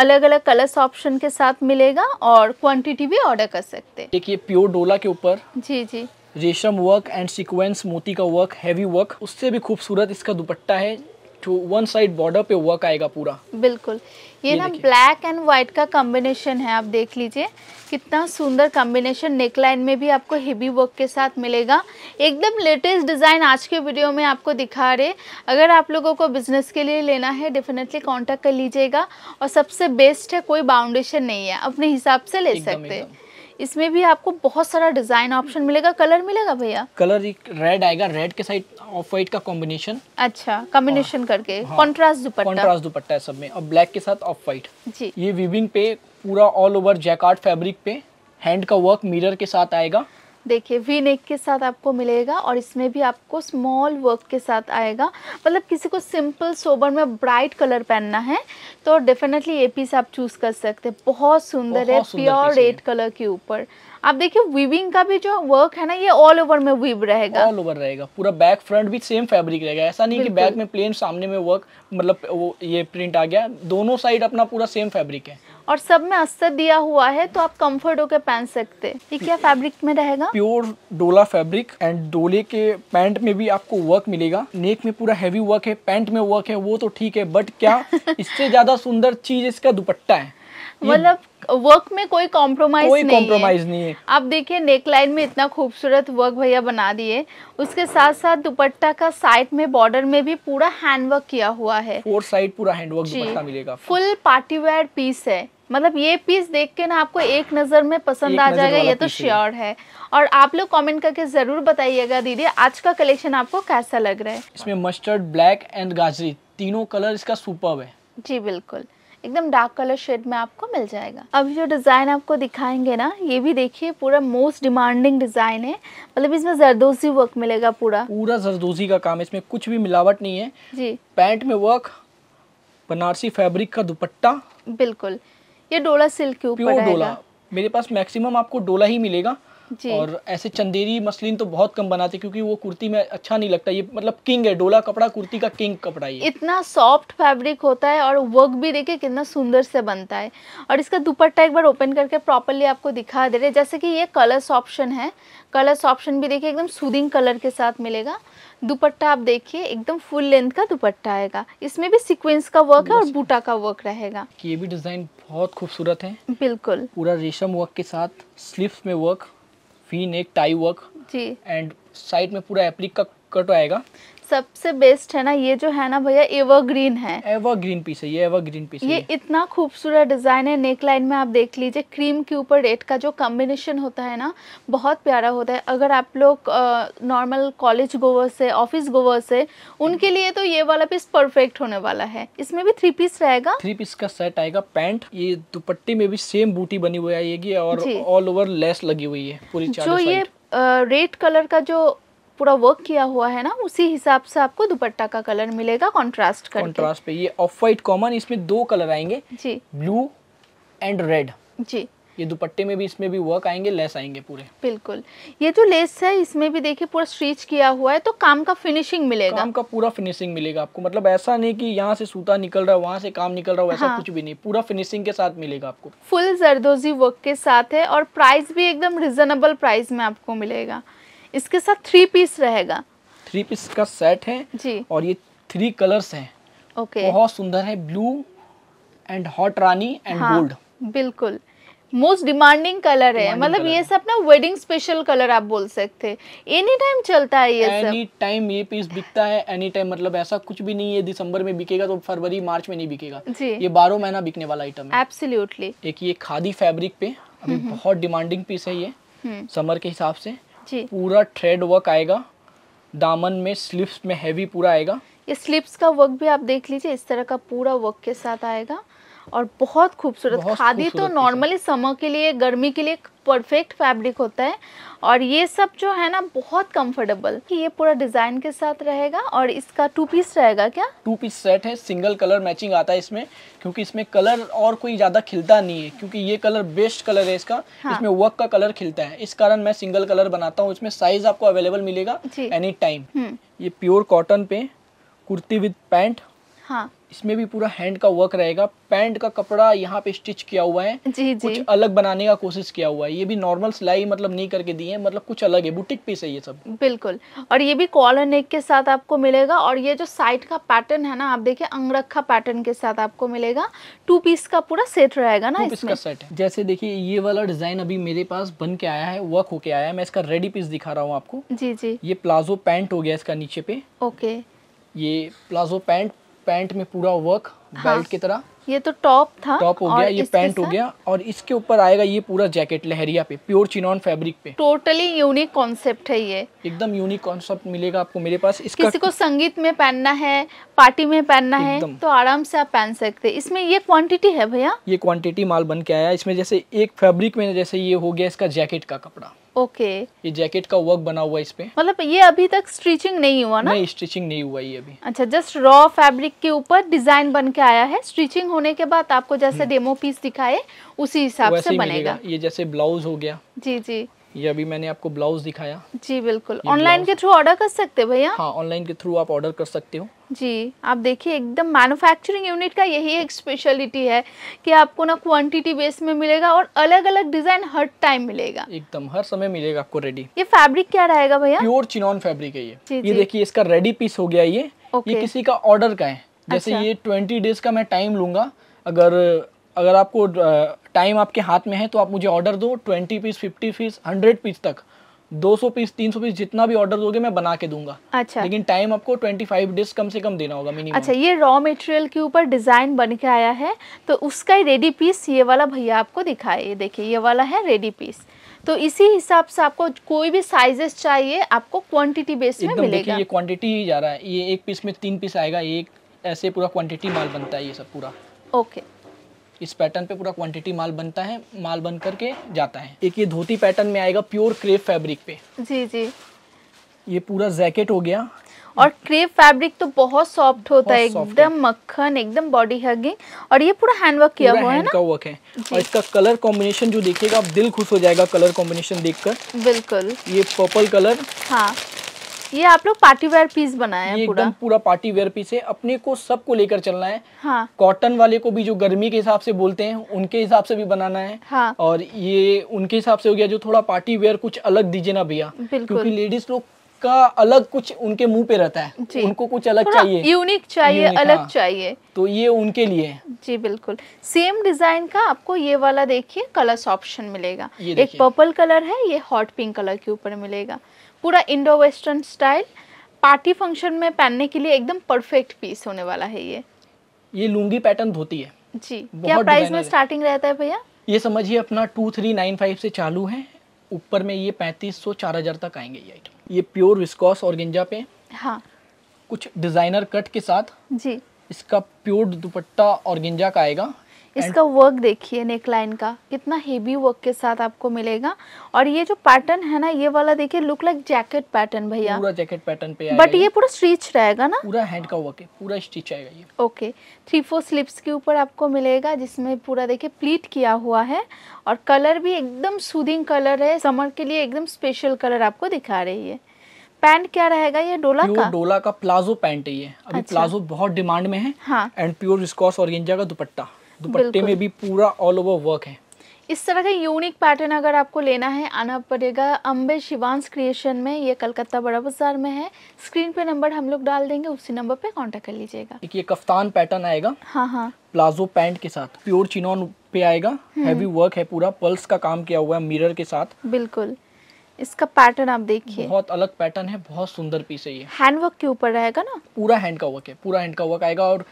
अलग अलग कलर्स ऑप्शन के साथ मिलेगा और क्वांटिटी भी ऑर्डर कर सकते हैं देखिए प्योर डोला के ऊपर जी जी रेशम वर्क एंड सीक्वेंस मोती का वर्क हैवी वर्क उससे भी खूबसूरत इसका दुपट्टा है वन साइड बॉर्डर पे वर्क आएगा पूरा बिल्कुल ये, ये ना ब्लैक एंड व्हाइट का कॉम्बिनेशन है आप देख लीजिए कितना सुंदर कॉम्बिनेशन नेक लाइन में भी आपको हेवी वर्क के साथ मिलेगा एकदम लेटेस्ट डिज़ाइन आज के वीडियो में आपको दिखा रहे अगर आप लोगों को बिजनेस के लिए लेना है डेफिनेटली कांटेक्ट कर लीजिएगा और सबसे बेस्ट है कोई बाउंडेशन नहीं है अपने हिसाब से ले सकते हैं इसमें भी आपको बहुत सारा डिजाइन ऑप्शन मिलेगा कलर मिलेगा भैया कलर रेड आएगा रेड के साइड ऑफ व्हाइट का कॉम्बिनेशन अच्छा कॉम्बिनेशन हाँ। करके कॉन्ट्रास्ट हाँ। दुपट्टा कॉन्ट्रास्ट दुपट्टा है सब में और ब्लैक के साथ ऑफ व्हाइट जी ये वीविंग पे पूरा ऑल ओवर जैकार्ड फैब्रिक पे हैंड का वर्क मिरर के साथ आएगा देखिए वी नेक के साथ आपको मिलेगा और इसमें भी आपको स्मॉल वर्क के साथ आएगा मतलब किसी को सिंपल सोबर में ब्राइट कलर पहनना है तो डेफिनेटली ये पीस आप चूज़ कर सकते हैं बहुत सुंदर है प्योर रेड कलर के ऊपर आप देखिए वीविंग का भी जो वर्क है ना ये ऑल ओवर में वीव रहेगा ऑल ओवर रहेगा पूरा बैक फ्रंट भी सेम फैब्रिक रहेगा ऐसा नहीं कि बैक में प्लेन सामने में वर्क मतलब वो ये प्रिंट आ गया दोनों साइड अपना पूरा सेम फैब्रिक है और सब में अस्तर दिया हुआ है तो आप कंफर्ट होकर पहन सकते हैं ये क्या फैब्रिक में रहेगा प्योर डोला फैब्रिक एंड डोले के पैंट में भी आपको वर्क मिलेगा नेक में पूरा हैवी वर्क है पैंट में वर्क है वो तो ठीक है बट क्या इससे ज्यादा सुंदर चीज इसका दुपट्टा है मतलब वर्क में कोई कॉम्प्रोमाइज नहीं, कॉम्प्रोमाइज नहीं है आप देखिए नेकलाइन में इतना खूबसूरत वर्क भैया बना दिए उसके साथ साथ दुपट्टा का साइड में बॉर्डर में भी पूरा हैंडवर्क किया हुआ है फोर साइड पूरा हैंडवर्क मिलेगा फुल पार्टी वेयर पीस है मतलब ये पीस देख के ना आपको एक नज़र में पसंद आ जाएगा ये तो श्योर है और आप लोग कमेंट करके ज़रूर बताइएगा दीदी आज का कलेक्शन आपको कैसा लग रहा है इसमें मस्टर्ड ब्लैक एंड गाजरी तीनों कलर इसका सुपर है जी बिल्कुल एकदम डार्क कलर शेड में आपको मिल जाएगा अभी जो डिज़ाइन आपको दिखाएंगे ना ये भी देखिए पूरा मोस्ट डिमांडिंग डिज़ाइन है मतलब इसमें जरदोजी वर्क मिलेगा पूरा पूरा जरदोजी का काम इसमें कुछ भी मिलावट नहीं है जी पैंट में वर्क बनारसी फैब्रिक का दुपट्टा बिल्कुल ये डोला सिल्क के ऊपर डोला मेरे पास मैक्सिमम आपको डोला ही मिलेगा और ऐसे चंदेरी मसलिन तो बहुत कम बनाते क्योंकि वो कुर्ती में अच्छा नहीं लगता ये मतलब किंग है डोला कपड़ा कुर्ती का किंग कपड़ा ये इतना सॉफ्ट फैब्रिक होता है और वर्क भी देखिए कितना सुंदर से बनता है और इसका दुपट्टा एक बार ओपन करके प्रॉपरली आपको दिखा दे रहे जैसे कि ये कलर्स ऑप्शन है कलर्स ऑप्शन भी देखिए एकदम सूदिंग कलर के साथ मिलेगा दुपट्टा आप देखिए एकदम फुल लेंथ का दुपट्टा आएगा इसमें भी सीक्वेंस का वर्क है और बूटा का वर्क रहेगा ये भी डिजाइन बहुत खूबसूरत है बिल्कुल पूरा रेशम वर्क के साथ स्लीव में वर्क फीन एक टाई वर्क जी एंड साइड में पूरा एप्लिक का कट आएगा सबसे बेस्ट है ना ये जो है ना भैया एवरग्रीन है एवरग्रीन पीस है ये एवरग्रीन पीस ये इतना खूबसूरत डिजाइन है नेक लाइन में आप देख लीजिए क्रीम के ऊपर रेड का जो कॉम्बिनेशन होता है ना बहुत प्यारा होता है अगर आप लोग नॉर्मल कॉलेज गोवर से ऑफिस गोवर से उनके लिए तो ये वाला पीस परफेक्ट होने वाला है इसमें भी थ्री पीस रहेगा थ्री पीस का सेट आएगा पैंट ये दुपट्टी में भी सेम बूटी बनी हुई आएगी और ऑल ओवर लेस लगी हुई है पूरी जो ये रेड कलर का जो पूरा वर्क किया हुआ है ना उसी हिसाब से आपको दुपट्टा का कलर मिलेगा कॉन्ट्रास्ट करके कॉन्ट्रास्ट पे ये ऑफ वाइट कॉमन इसमें दो कलर आएंगे जी ब्लू एंड रेड जी ये दुपट्टे में भी इसमें भी वर्क आएंगे लेस आएंगे पूरे बिल्कुल ये जो लेस है इसमें भी देखिए पूरा स्ट्रीच किया हुआ है तो काम का फिनिशिंग मिलेगा काम का पूरा फिनिशिंग मिलेगा आपको मतलब ऐसा नहीं कि यहाँ से सूता निकल रहा है वहाँ से काम निकल रहा है ऐसा हाँ। कुछ भी नहीं पूरा फिनिशिंग के साथ मिलेगा आपको फुल जरदोजी वर्क के साथ है और प्राइस भी एकदम रिजनेबल प्राइस में आपको मिलेगा इसके साथ थ्री पीस रहेगा थ्री पीस का सेट है जी और ये थ्री कलर्स हैं ओके बहुत सुंदर है blue and hot rani and gold हाँ, बिल्कुल मोस्ट डिमांडिंग कलर है मतलब ये सब ना वेडिंग स्पेशल कलर आप बोल सकते हैं एनी टाइम चलता है ये सब एनी टाइम ये पीस बिकता है एनी टाइम मतलब ऐसा कुछ भी नहीं है दिसंबर में बिकेगा तो फरवरी मार्च में नहीं बिकेगा जी ये बारह महीना बिकने वाला आइटम है एब्सोल्युटली एक ये खादी फैब्रिक पे अभी हम्म, हम्म। बहुत डिमांडिंग पीस है ये समर हम्म। के हिसाब से जी पूरा थ्रेड वर्क आएगा दामन में स्लिप्स में हैवी पूरा आएगा ये स्लिप्स का वर्क भी आप देख लीजिए इस तरह का पूरा वर्क के साथ आएगा और बहुत खूबसूरत खादी तो नॉर्मली समर के लिए गर्मी के लिए परफेक्ट फैब्रिक होता है और ये सब जो है ना बहुत कंफर्टेबल ये पूरा डिजाइन के साथ रहेगा और इसका टू पीस रहेगा क्या टू पीस सेट है सिंगल कलर मैचिंग आता है इसमें क्योंकि इसमें कलर और कोई ज्यादा खिलता नहीं है क्योंकि ये कलर बेस्ट कलर है इसका हाँ। इसमें वर्क का कलर खिलता है इस कारण मैं सिंगल कलर बनाता हूँ इसमें साइज आपको अवेलेबल मिलेगा एनी टाइम हम्म। ये प्योर कॉटन पे कुर्ती विद पैंट हाँ इसमें भी पूरा हैंड का वर्क रहेगा पैंट का कपड़ा यहाँ पे स्टिच किया हुआ है जी जी कुछ अलग बनाने का कोशिश किया हुआ है ये भी नॉर्मल सिलाई मतलब नहीं करके दी है मतलब कुछ अलग है बुटीक पीस है ये सब बिल्कुल और ये भी कॉलर नेक के साथ आपको मिलेगा और ये जो साइड का पैटर्न है ना आप देखिए अंगरखा पैटर्न के साथ आपको मिलेगा टू पीस का पूरा सेट रहेगा ना इसका सेट जैसे देखिये ये वाला डिजाइन अभी मेरे पास बन के आया है वर्क होके आया है मैं इसका रेडी पीस दिखा रहा हूँ आपको जी जी ये प्लाजो पैंट हो गया इसका नीचे पे ओके ये प्लाजो पैंट पैंट में पूरा वर्क हाँ, बेल्ट की तरह ये तो टॉप था टॉप हो गया ये पैंट हो गया और इसके ऊपर आएगा ये पूरा जैकेट लहरिया पे प्योर चिनॉन फैब्रिक पे टोटली यूनिक कॉन्सेप्ट है ये एकदम यूनिक कॉन्सेप्ट मिलेगा आपको मेरे पास इसका किसी को संगीत में पहनना है पार्टी में पहनना है तो आराम से आप पहन सकते हैं इसमें ये क्वांटिटी है भैया ये क्वांटिटी माल बन के आया इसमें जैसे एक फेब्रिक में जैसे ये हो गया इसका जैकेट का कपड़ा ओके ये जैकेट का वर्क बना हुआ है इस पे मतलब ये अभी तक स्ट्रीचिंग नहीं हुआ ना नहीं स्ट्रीचिंग नहीं हुआ ये अभी अच्छा जस्ट रॉ फैब्रिक के ऊपर डिजाइन बन के आया है स्टिचिंग होने के बाद आपको जैसे डेमो हम्म। पीस दिखाए उसी हिसाब से बनेगा ये जैसे ब्लाउज हो गया जी जी ये अभी मैंने आपको ब्लाउज दिखाया जी बिल्कुल ऑनलाइन के थ्रू ऑर्डर कर सकते हैं भैया हाँ ऑनलाइन के थ्रू आप ऑर्डर कर सकते हो जी आप देखिए एकदम मैन्युफैक्चरिंग यूनिट का यही एक स्पेशलिटी है कि आपको ना क्वांटिटी बेस में मिलेगा और अलग अलग डिजाइन हर टाइम मिलेगा एकदम हर समय मिलेगा आपको रेडी ये फैब्रिक क्या रहेगा भैया प्योर चिनॉन फैब्रिक है ये ये देखिए इसका रेडी पीस हो गया ये ये किसी का ऑर्डर का है जैसे अच्छा। ये ट्वेंटी डेज का मैं टाइम लूंगा अगर अगर आपको टाइम आपके हाथ में है तो आप मुझे ऑर्डर दो twenty piece fifty piece hundred piece तक दो सौ पीस तीन सौ पीस जितना भी ऑर्डर दोगे मैं बना के दूंगा अच्छा लेकिन टाइम आपको ट्वेंटी फाइव डेज कम से कम देना होगा मिनिमम अच्छा ये रॉ मटेरियल के ऊपर डिजाइन बन के आया है तो उसका ही रेडी पीस ये वाला भैया आपको दिखाए देखिए ये वाला है रेडी पीस तो इसी हिसाब से आपको कोई भी साइजेस चाहिए आपको क्वान्टिटी बेस में मिलेगा ये क्वान्टिटी ही जा रहा है ये एक पीस में तीन पीस आएगा एक ऐसे पूरा क्वान्टिटी माल बनता है ये सब पूरा ओके इस पैटर्न पे पूरा क्वांटिटी माल बनता है माल बन करके जाता है एक ये धोती पैटर्न में आएगा प्योर क्रेप फैब्रिक पे जी जी ये पूरा जैकेट हो गया और क्रेप फैब्रिक तो बहुत सॉफ्ट होता है एकदम मक्खन एकदम बॉडी हगिंग और ये पूरा हैंड वर्क किया हुआ है ना वर्क है और इसका कलर कॉम्बिनेशन जो देखिएगा आप दिल खुश हो जाएगा कलर कॉम्बिनेशन देखकर बिल्कुल ये पर्पल कलर हाँ ये आप लोग पार्टी वेयर पीस बनाए हैं पूरा पूरा पार्टी वेयर पीस है अपने को सबको लेकर चलना है हाँ। कॉटन वाले को भी जो गर्मी के हिसाब से बोलते हैं उनके हिसाब से भी बनाना है हाँ। और ये उनके हिसाब से हो गया जो थोड़ा पार्टी वेयर कुछ अलग दीजिए ना भैया क्योंकि लेडीज लोग का अलग कुछ उनके मुंह पे रहता है उनको कुछ अलग चाहिए यूनिक चाहिए यूनिक, अलग हाँ। चाहिए तो ये उनके लिए जी बिल्कुल सेम डिजाइन का आपको ये वाला देखिए कलर्स ऑप्शन मिलेगा एक पर्पल कलर है ये हॉट पिंक कलर के ऊपर मिलेगा पूरा Indo western style party function में पहनने के लिए एकदम परफेक्ट पीस होने वाला है ये ये लुंगी पैटर्न धोती है जी क्या प्राइस में स्टार्टिंग रहता है भैया ये समझिए अपना टू थ्री नाइन फाइव से चालू है ऊपर में ये पैंतीस सौ चार हजार तक आएंगे ये आइटम ये प्योर विस्कॉस और गेंजा पे हाँ कुछ डिजाइनर कट के साथ जी इसका प्योर दुपट्टा और गेंजा का आएगा इसका वर्क देखिए नेक लाइन का कितना हेवी वर्क के साथ आपको मिलेगा और ये जो पैटर्न है ना ये वाला देखिए लुक लाइक जैकेट पैटर्न भैया पूरा जैकेट पैटर्न पे बट ये पूरा स्टिच रहेगा ना पूरा हैंड का वर्क है पूरा स्टिच आएगा ये ओके थ्री फोर स्लिप्स के ऊपर आपको मिलेगा जिसमें पूरा देखिये प्लीट किया हुआ है और कलर भी एकदम सुदिंग कलर है समर के लिए एकदम स्पेशल कलर आपको दिखा रही है पैंट क्या रहेगा ये डोला का डोला का प्लाजो पैंट है ये अभी अच्छा। प्लाजो बहुत डिमांड में है हाँ। एंड प्योर विस्कोस और का दुपट्टा दुपट्टे में भी पूरा ऑल ओवर वर्क है इस तरह का यूनिक पैटर्न अगर आपको लेना है आना पड़ेगा अम्बे शिवांश क्रिएशन में ये कलकत्ता बड़ा बाजार में है स्क्रीन पे नंबर हम लोग डाल देंगे उसी नंबर पे कांटेक्ट कर लीजिएगा ये कफ्तान पैटर्न आएगा हाँ हाँ प्लाजो पैंट के साथ प्योर चिनॉन पे आएगा हैवी हम्म। वर्क है पूरा पल्स का काम किया हुआ है मिरर के साथ बिल्कुल इसका पैटर्न आप देखिए बहुत अलग पैटर्न है बहुत सुंदर पीस है ये हैंड वर्क के ऊपर रहेगा ना पूरा हैंड का वर्क है पूरा हैंड का वर्क आएगा और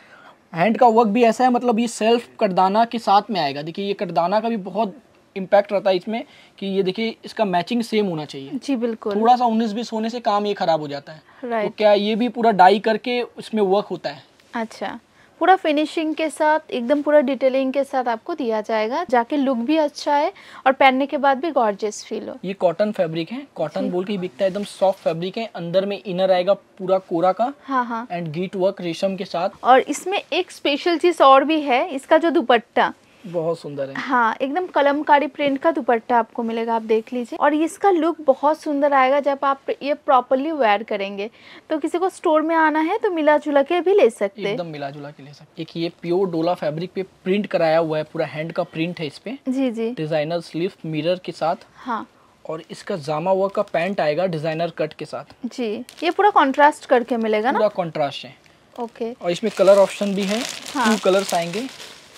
हैंड का वर्क भी ऐसा है मतलब ये सेल्फ कटदाना के साथ में आएगा देखिए ये कटदाना का भी बहुत इम्पैक्ट रहता है इसमें कि ये देखिए इसका मैचिंग सेम होना चाहिए जी बिल्कुल थोड़ा सा उन्नीस बीस होने से काम ये खराब हो जाता है तो क्या ये भी पूरा डाई करके उसमें वर्क होता है अच्छा पूरा फिनिशिंग के साथ एकदम पूरा डिटेलिंग के साथ आपको दिया जाएगा जाके लुक भी अच्छा है और पहनने के बाद भी गॉर्जियस फील हो ये कॉटन फैब्रिक है कॉटन बोल के बिकता है एकदम सॉफ्ट फैब्रिक है अंदर में इनर आएगा पूरा कोरा का हाँ हाँ एंड गीट वर्क रेशम के साथ और इसमें एक स्पेशल चीज और भी है इसका जो दुपट्टा बहुत सुंदर है हाँ एकदम कलमकारी प्रिंट का दुपट्टा आपको मिलेगा आप देख लीजिए और इसका लुक बहुत सुंदर आएगा जब आप ये प्रॉपरली वेयर करेंगे तो किसी को स्टोर में आना है तो मिला जुला के भी ले सकते एकदम मिला जुला के ले सकते एक ये प्योर डोला फैब्रिक पे प्रिंट कराया हुआ है पूरा हैंड का प्रिंट है इसपे जी जी डिजाइनर स्लीफ मिरर के साथ हाँ और इसका जामा हुआ का पैंट आएगा डिजाइनर कट के साथ जी ये पूरा कॉन्ट्रास्ट करके मिलेगा ना पूरा कॉन्ट्रास्ट है ओके और इसमें कलर ऑप्शन भी है हाँ। टू कलर्स आएंगे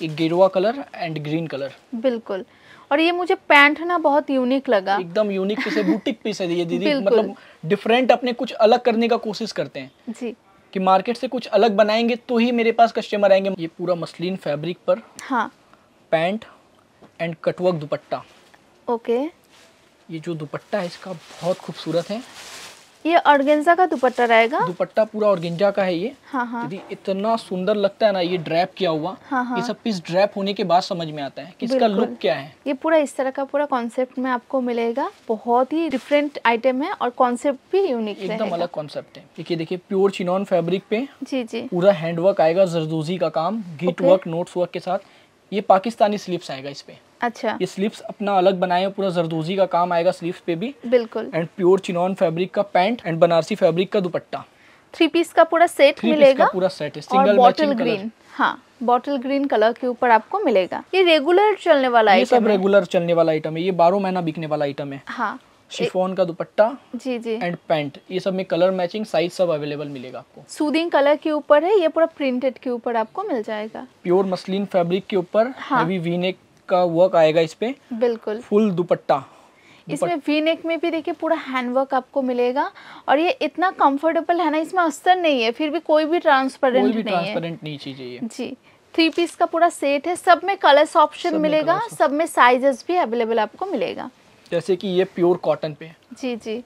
एक गेरुआ कलर एंड ग्रीन कलर बिल्कुल और ये मुझे पैंट ना बहुत यूनिक लगा एकदम यूनिक पीस है बुटीक पीस है ये दीदी मतलब डिफरेंट अपने कुछ अलग करने का कोशिश करते हैं जी कि मार्केट से कुछ अलग बनाएंगे तो ही मेरे पास कस्टमर आएंगे ये पूरा मसलिन फैब्रिक पर हाँ pant and cutwork dupatta okay ये जो दुपट्टा है इसका बहुत खूबसूरत है ये ऑर्गेंजा का दुपट्टा रहेगा दुपट्टा पूरा ऑर्गेंजा का है ये हाँ हाँ इतना सुंदर लगता है ना ये ड्रैप किया हुआ हाँ हाँ ये सब पीस ड्रैप होने के बाद समझ में आता है कि इसका लुक क्या है ये पूरा इस तरह का पूरा कॉन्सेप्ट में आपको मिलेगा बहुत ही डिफरेंट आइटम है और कॉन्सेप्ट भी यूनिक एकदम अलग कॉन्सेप्ट है देखिये देखिये प्योर चिनॉन फेब्रिक पे जी जी पूरा हैंडवर्क आएगा जरदोजी का काम गिट वर्क नोट वर्क के साथ ये पाकिस्तानी स्लिप्स आएगा इस पे अच्छा ये स्लीव्स अपना अलग बनाए पूरा जरदोजी का काम आएगा स्लीव्स पे भी बिल्कुल एंड प्योर चिनॉन फैब्रिक का पैंट एंड बनारसी फैब्रिक का दुपट्टा थ्री पीस का पूरा सेट मिलेगा पूरा सेट सिंगल बॉटल ग्रीन हाँ बॉटल ग्रीन कलर के ऊपर आपको मिलेगा ये रेगुलर चलने वाला ये सब रेगुलर चलने वाला आइटम है ये बारह महीना बिकने वाला आइटम है हाँ शिफोन का दुपट्टा जी जी एंड पैंट ये सब में कलर मैचिंग साइज सब अवेलेबल मिलेगा आपको सूदिंग कलर के ऊपर है ये पूरा प्रिंटेड के ऊपर आपको मिल जाएगा प्योर मसलिन फैब्रिक के ऊपर हाँ। वी नेक का वर्क आएगा इस पे बिल्कुल फुल दुपट्टा इसमें वी नेक में भी देखिए पूरा हैंडवर्क आपको मिलेगा और ये इतना कंफर्टेबल है ना इसमें अस्तर नहीं है फिर भी कोई भी ट्रांसपेरेंट नहीं ट्रांसपेरेंट नहीं चाहिए जी थ्री पीस का पूरा सेट है सब में कलर्स ऑप्शन मिलेगा सब में साइजेस भी अवेलेबल आपको मिलेगा जैसे कि ये प्योर कॉटन पे जी जी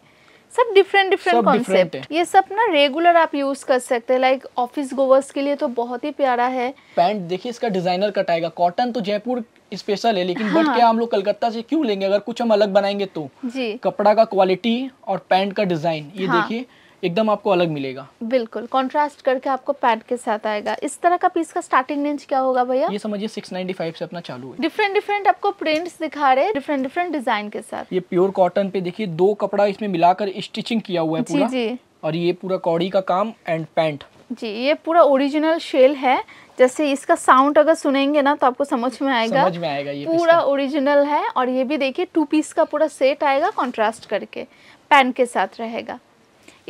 सब डिफरेंट डिफरेंट कॉन्सेप्ट ये सब ना रेगुलर आप यूज कर सकते हैं लाइक ऑफिस गोवर्स के लिए तो बहुत ही प्यारा है पैंट देखिए इसका डिजाइनर कटाएगा कॉटन तो जयपुर स्पेशल है लेकिन हाँ। बट क्या हम लोग कलकत्ता से क्यों लेंगे अगर कुछ हम अलग बनाएंगे तो जी। कपड़ा का क्वालिटी और पैंट का डिजाइन ये हाँ। देखिए एकदम आपको अलग मिलेगा बिल्कुल कंट्रास्ट करके आपको पैंट के साथ आएगा इस तरह का पीस का स्टार्टिंग रेंज क्या होगा भैया ये समझिए 695 से अपना चालू है डिफरेंट डिफरेंट आपको प्रिंट्स दिखा रहे डिफरेंट डिफरेंट डिजाइन के साथ ये प्योर कॉटन पे देखिए दो कपड़ा इसमें मिलाकर स्टिचिंग किया हुआ है पूरा जी, जी। और ये पूरा कौड़ी का काम एंड पैंट जी ये पूरा ओरिजिनल शेल है जैसे इसका साउंड अगर सुनेंगे ना तो आपको समझ में आएगा समझ में आएगा ये पूरा ओरिजिनल है और ये भी देखिए टू पीस का पूरा सेट आएगा कॉन्ट्रास्ट करके पैन के साथ रहेगा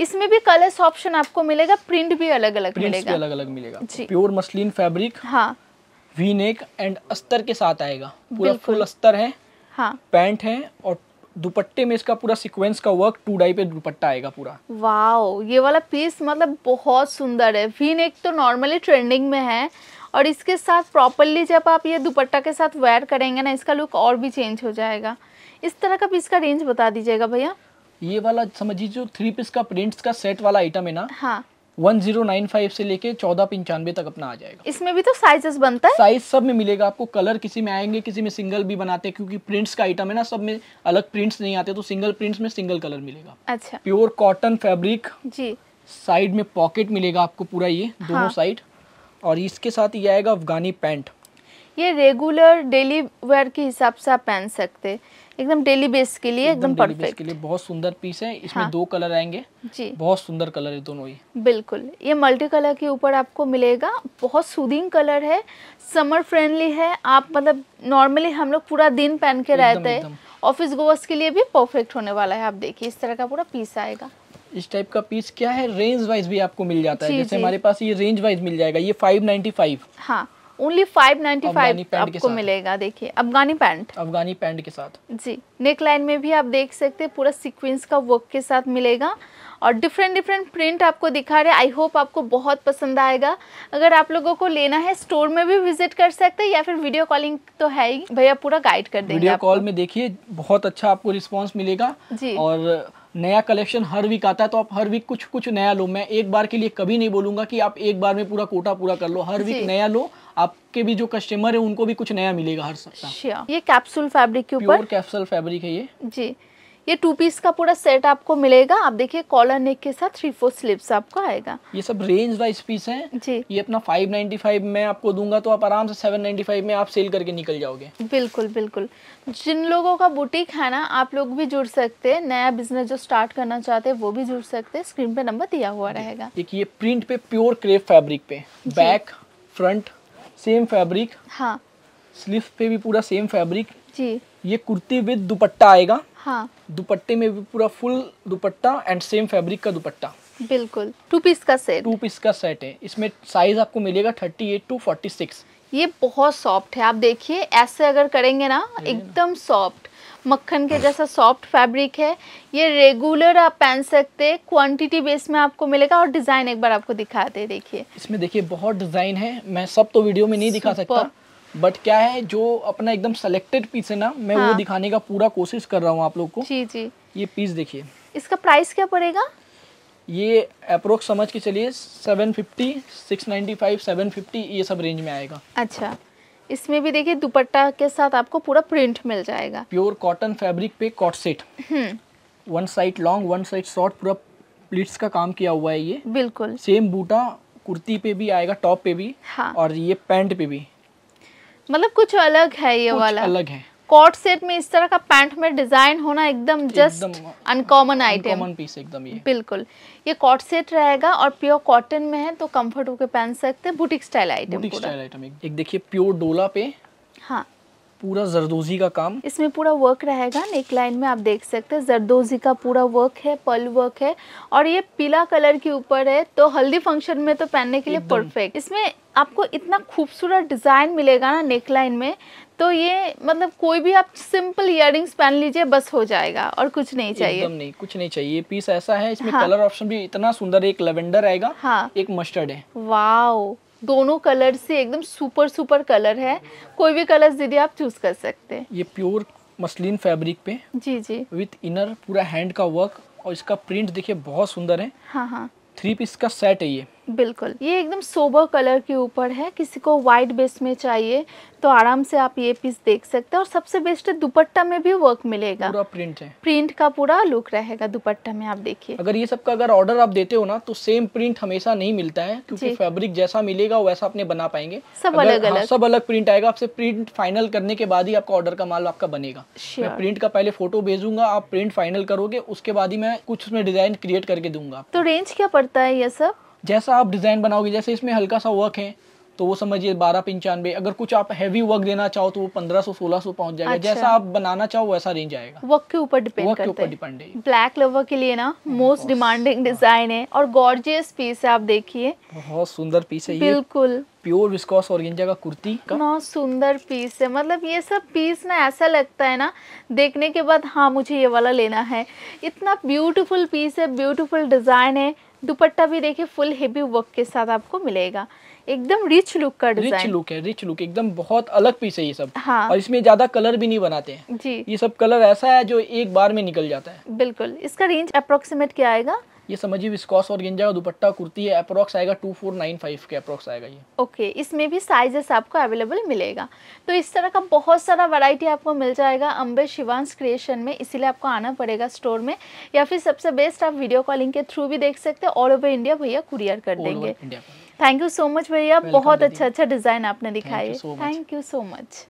इसमें भी कलर्स ऑप्शन आपको मिलेगा प्रिंट भी अलग अलग मिलेगा अलग अलग मिलेगा जी प्योर मसलिन फैब्रिक हाँ वी नेक एंड अस्तर के साथ आएगा पूरा फुल अस्तर है हाँ पैंट है और दुपट्टे में इसका पूरा सीक्वेंस का वर्क टू डाई पे दुपट्टा आएगा पूरा वाओ ये वाला पीस मतलब बहुत सुंदर है फिन एक तो नॉर्मली ट्रेंडिंग में है और इसके साथ प्रॉपरली जब आप ये दुपट्टा के साथ वेयर करेंगे ना इसका लुक और भी चेंज हो जाएगा इस तरह का पीस का रेंज बता दीजिएगा भैया ये वाला समझिए जो थ्री पीस का प्रिंट्स का सेट वाला आइटम है ना हाँ 1095 से लेके चौदह पंचानवे तक अपना आ जाएगा इसमें भी तो साइजेस बनता है साइज सब में मिलेगा आपको कलर किसी में आएंगे किसी में सिंगल भी बनाते हैं क्योंकि प्रिंट्स का आइटम है ना सब में अलग प्रिंट्स नहीं आते तो सिंगल प्रिंट्स में सिंगल कलर मिलेगा अच्छा प्योर कॉटन फेब्रिक जी साइड में पॉकेट मिलेगा आपको पूरा ये हाँ। दोनों साइड और इसके साथ ये आएगा अफगानी पैंट ये रेगुलर डेली वेयर के हिसाब से आप पहन सकते हैं एकदम डेली बेस के लिए एकदम परफेक्ट के लिए बहुत सुंदर पीस है इसमें हाँ। दो कलर आएंगे जी बहुत सुंदर कलर है दोनों ही बिल्कुल ये मल्टी कलर के ऊपर आपको मिलेगा बहुत सूदिंग कलर है समर फ्रेंडली है आप मतलब नॉर्मली हम लोग पूरा दिन पहन के रहते हैं ऑफिस गोवर्स के लिए भी परफेक्ट होने वाला है आप देखिए इस तरह का पूरा पीस आएगा इस टाइप का पीस क्या है रेंज वाइज भी आपको मिल जाता है जैसे हमारे पास ये रेंज वाइज मिल जाएगा ये फाइव फाइव हाँ ओनली फाइव नाइनटी फाइव आपको मिलेगा देखिए अफगानी पैंट अफगानी पैंट के साथ जी नेक लाइन में भी आप देख सकते हैं पूरा सीक्वेंस का वर्क के साथ मिलेगा और डिफरेंट डिफरेंट प्रिंट आपको दिखा रहे आई होप आपको बहुत पसंद आएगा अगर आप लोगों को लेना है स्टोर में भी विजिट कर सकते हैं या फिर वीडियो कॉलिंग तो है ही भैया पूरा गाइड कर देंगे वीडियो कॉल में देखिए बहुत अच्छा आपको रिस्पांस मिलेगा जी और नया कलेक्शन हर वीक आता है तो आप हर वीक कुछ कुछ नया लो मैं एक बार के लिए कभी नहीं बोलूंगा कि आप एक बार में पूरा कोटा पूरा कर लो हर वीक नया लो आपके भी जो कस्टमर है उनको भी कुछ नया मिलेगा हर सप्ताह ये कैप्सूल फैब्रिक के ऊपर कैप्सूल फैब्रिक है ये जी ये टू पीस का पूरा सेट आपको मिलेगा आप देखिए कॉलर नेक के साथ थ्री फोर स्लीव्स आपको आएगा ये सब रेंज वाइज पीस है जी ये अपना 595 में आपको दूंगा तो आप आराम से 795 में आप सेल करके निकल जाओगे बिल्कुल बिल्कुल जिन लोगों का बुटीक है ना आप लोग भी जुड़ सकते हैं नया बिजनेस जो स्टार्ट करना चाहते हैं वो भी जुड़ सकते हैं स्क्रीन पे नंबर दिया हुआ रहेगा एक ये प्रिंट पे प्योर क्रेप फैब्रिक पे बैक फ्रंट सेम फैब्रिक हाँ स्लीव पे भी पूरा सेम फैब्रिक जी ये कुर्ती विद दुपट्टा आएगा हाँ दुपट्टे में भी पूरा full dupatta and same fabric का दुपट्टा बिल्कुल टू पीस का सेट टू पीस का सेट है इसमें साइज आपको मिलेगा thirty eight to forty six ये बहुत सॉफ्ट है आप देखिए ऐसे अगर करेंगे ना हम्म। एकदम सॉफ्ट मक्खन के जैसा सॉफ्ट फैब्रिक है ये रेगुलर आप पहन सकते क्वांटिटी बेस में आपको मिलेगा और डिज़ाइन एक बार आपको दिखाते देखिए इसमें देखिए बहुत डिज़ाइन है मैं सब तो वीडियो में नहीं दिखा सकता बट क्या है जो अपना एकदम सेलेक्टेड पीस है ना मैं हाँ. वो दिखाने का पूरा कोशिश कर रहा हूँ आप लोग को जी जी ये पीस देखिए इसका प्राइस क्या पड़ेगा ये अप्रोक्स समझ के चलिए सेवन फाइव सेवन फिफ्टी ये सब रेंज में आएगा अच्छा इसमें भी देखिए दुपट्टा के साथ आपको पूरा प्रिंट मिल जाएगा प्योर कॉटन फैब्रिक पे coord set one side long one side short पूरा प्लीट्स का काम किया हुआ है ये बिल्कुल सेम बूटा कुर्ती पे भी आएगा टॉप पे भी हाँ। और ये पैंट पे भी मतलब कुछ अलग है ये वाला अलग है कोट सेट में इस तरह का पैंट में डिजाइन होना एकदम जस्ट अनकॉमन आइटम पीस एकदम ये बिल्कुल ये कॉट सेट रहेगा और प्योर कॉटन में है तो कंफर्ट होकर पहन सकते हैं boutique style item boutique style item एक देखिए प्योर डोला पे हाँ पूरा जरदोजी का काम इसमें पूरा वर्क रहेगा नेक लाइन में आप देख सकते हैं जरदोजी का पूरा वर्क है पल वर्क है और ये पीला कलर के ऊपर है तो हल्दी फंक्शन में तो पहनने के लिए परफेक्ट इसमें आपको इतना खूबसूरत डिज़ाइन मिलेगा ना नेक लाइन में तो ये मतलब कोई भी आप सिंपल इयर पहन लीजिए बस हो जाएगा और कुछ नहीं चाहिए एकदम नहीं कुछ नहीं चाहिए पीस ऐसा है इसमें हाँ। कलर ऑप्शन भी इतना सुंदर एक लेवेंडर आएगा हाँ। एक मस्टर्ड है वाओ दोनों कलर से एकदम सुपर सुपर कलर है कोई भी कलर दीदी आप चूज कर सकते हैं ये प्योर मसलिन फैब्रिक पे जी जी विथ इनर पूरा हैंड का वर्क और इसका प्रिंट देखिए बहुत सुंदर है हाँ हाँ थ्री पीस का सेट है ये बिल्कुल ये एकदम सोबर कलर के ऊपर है किसी को वाइट बेस में चाहिए तो आराम से आप ये पीस देख सकते हैं और सबसे बेस्ट है दुपट्टा में भी वर्क मिलेगा पूरा प्रिंट है प्रिंट का पूरा लुक रहेगा दुपट्टा में आप देखिए अगर ये सब का अगर ऑर्डर आप देते हो ना तो सेम प्रिंट हमेशा नहीं मिलता है क्योंकि फैब्रिक जैसा मिलेगा वैसा आपने बना पाएंगे सब अगर, अलग अलग हाँ, सब अलग प्रिंट आएगा आपसे प्रिंट फाइनल करने के बाद ही आपका ऑर्डर का माल आपका बनेगा मैं प्रिंट का पहले फोटो भेजूंगा आप प्रिंट फाइनल करोगे उसके बाद ही मैं कुछ उसमें डिजाइन क्रिएट करके दूंगा तो रेंज क्या पड़ता है ये सब जैसा आप डिज़ाइन बनाओगे जैसे इसमें हल्का सा वर्क है तो वो समझिए बारह पंचानवे अगर कुछ आप हैवी वर्क देना चाहो तो वो पंद्रह सौ सोलह सौ पहुंच जाएगा अच्छा। जैसा आप बनाना चाहो वैसा रेंज आएगा वर्क के ऊपर डिपेंड वर्क के ऊपर डिपेंड है ब्लैक लवर के लिए ना मोस्ट डिमांडिंग डिजाइन है और गॉर्जियस पीस है आप देखिए बहुत सुंदर पीस है बिल्कुल प्योर विस्कोस और का कुर्ती का सुंदर पीस है मतलब ये सब पीस ना ऐसा लगता है ना देखने के बाद हाँ मुझे ये वाला लेना है इतना ब्यूटीफुल पीस है ब्यूटीफुल डिज़ाइन है दुपट्टा भी देखिए फुल हेवी वर्क के साथ आपको मिलेगा एकदम रिच लुक का डिजाइन रिच लुक है रिच लुक एकदम बहुत अलग पीस है ये सब हाँ। और इसमें ज्यादा कलर भी नहीं बनाते हैं जी ये सब कलर ऐसा है जो एक बार में निकल जाता है बिल्कुल इसका रेंज अप्रोक्सीमेट क्या आएगा ये समझिए विस्कॉस और गेंजा का दुपट्टा कुर्ती है अप्रोक्स आएगा टू फोर नाइन फाइव के अप्रोक्स आएगा ये ओके okay, इसमें भी साइजेस आपको अवेलेबल मिलेगा तो इस तरह का बहुत सारा वैरायटी आपको मिल जाएगा अम्बे शिवानस क्रिएशन में इसीलिए आपको आना पड़ेगा स्टोर में या फिर सबसे बेस्ट आप वीडियो कॉलिंग के थ्रू भी देख सकते हैं ऑल ओवर इंडिया भैया कुरियर कर देंगे थैंक यू सो मच भैया बहुत अच्छा अच्छा डिज़ाइन आपने दिखाई थैंक यू सो मच